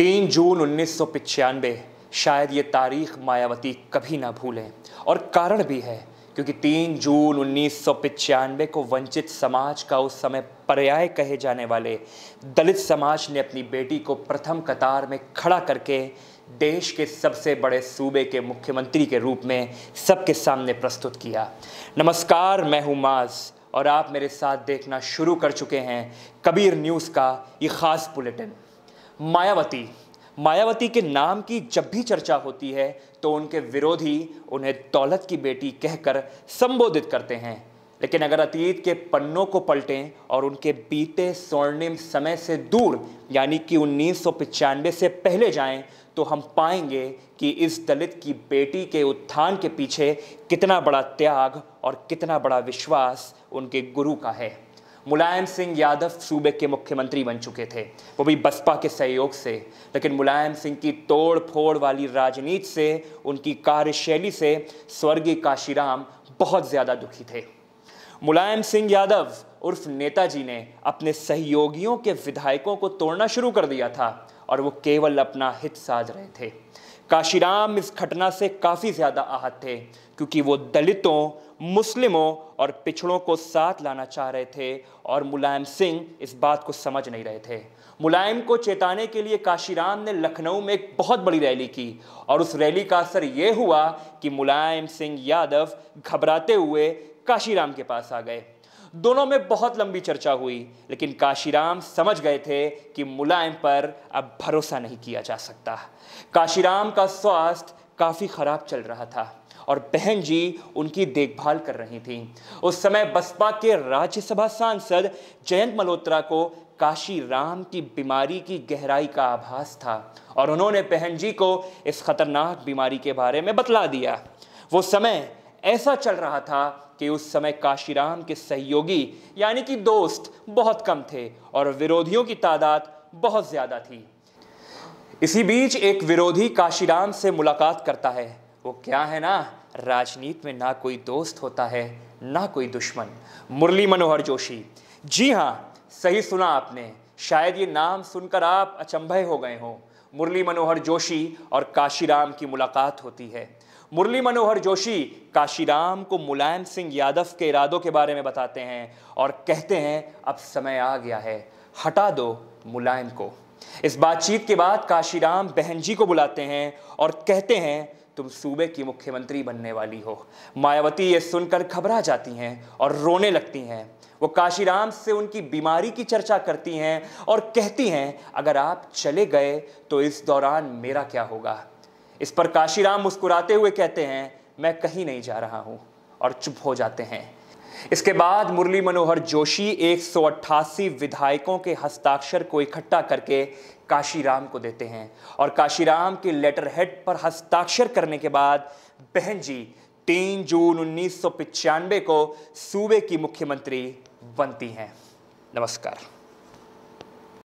तीन जून उन्नीस शायद ये तारीख मायावती कभी ना भूलें और कारण भी है क्योंकि तीन जून उन्नीस को वंचित समाज का उस समय पर्याय कहे जाने वाले दलित समाज ने अपनी बेटी को प्रथम कतार में खड़ा करके देश के सबसे बड़े सूबे के मुख्यमंत्री के रूप में सबके सामने प्रस्तुत किया नमस्कार मैं हूँ माज़ और आप मेरे साथ देखना शुरू कर चुके हैं कबीर न्यूज़ का ये ख़ास बुलेटिन मायावती मायावती के नाम की जब भी चर्चा होती है तो उनके विरोधी उन्हें दौलत की बेटी कहकर संबोधित करते हैं लेकिन अगर अतीत के पन्नों को पलटें और उनके बीते स्वर्णिम समय से दूर यानी कि उन्नीस से पहले जाएं तो हम पाएंगे कि इस दलित की बेटी के उत्थान के पीछे कितना बड़ा त्याग और कितना बड़ा विश्वास उनके गुरु का है मुलायम सिंह यादव सूबे के मुख्यमंत्री बन चुके थे वो भी बसपा के सहयोग से लेकिन मुलायम सिंह की तोड़ फोड़ वाली राजनीति से उनकी कार्यशैली से स्वर्गीय काशीराम बहुत ज़्यादा दुखी थे मुलायम सिंह यादव उर्फ नेताजी ने अपने सहयोगियों के विधायकों को तोड़ना शुरू कर दिया था और वो केवल अपना हित साध रहे थे काशीराम इस घटना से काफ़ी ज़्यादा आहत थे क्योंकि वो दलितों मुस्लिमों और पिछड़ों को साथ लाना चाह रहे थे और मुलायम सिंह इस बात को समझ नहीं रहे थे मुलायम को चेताने के लिए काशीराम ने लखनऊ में एक बहुत बड़ी रैली की और उस रैली का असर ये हुआ कि मुलायम सिंह यादव घबराते हुए काशीराम के पास आ गए दोनों में बहुत लंबी चर्चा हुई लेकिन काशीराम समझ गए थे कि मुलायम पर अब भरोसा नहीं किया जा सकता काशीराम का स्वास्थ्य काफ़ी ख़राब चल रहा था और बहन जी उनकी देखभाल कर रही थी उस समय बसपा के राज्यसभा सांसद जयंत मल्होत्रा को काशी राम की बीमारी की गहराई का आभास था और उन्होंने बहन जी को इस खतरनाक बीमारी के बारे में बतला दिया वो समय ऐसा चल रहा था कि उस समय काशीराम के सहयोगी यानी कि दोस्त बहुत कम थे और विरोधियों की तादाद बहुत ज़्यादा थी इसी बीच एक विरोधी काशीराम से मुलाकात करता है वो क्या है ना राजनीति में ना कोई दोस्त होता है ना कोई दुश्मन मुरली मनोहर जोशी जी हाँ सही सुना आपने शायद ये नाम सुनकर आप अचंभे हो गए हों मुरली मनोहर जोशी और काशीराम की मुलाकात होती है मुरली मनोहर जोशी काशीराम को मुलायम सिंह यादव के इरादों के बारे में बताते हैं और कहते हैं अब समय आ गया है हटा दो मुलायम को इस बातचीत के बाद काशीराम बहन जी को बुलाते हैं और कहते हैं तुम सूबे की मुख्यमंत्री बनने वाली हो मायावती ये सुनकर घबरा जाती हैं और रोने लगती हैं वो काशीराम से उनकी बीमारी की चर्चा करती हैं और कहती हैं अगर आप चले गए तो इस दौरान मेरा क्या होगा इस पर काशीराम मुस्कुराते हुए कहते हैं मैं कहीं नहीं जा रहा हूँ और चुप हो जाते हैं इसके बाद मुरली मनोहर जोशी 188 विधायकों के हस्ताक्षर को इकट्ठा करके काशीराम को देते हैं और काशीराम के लेटर हेड पर हस्ताक्षर करने के बाद बहन जी तीन जून उन्नीस को सूबे की मुख्यमंत्री बनती हैं नमस्कार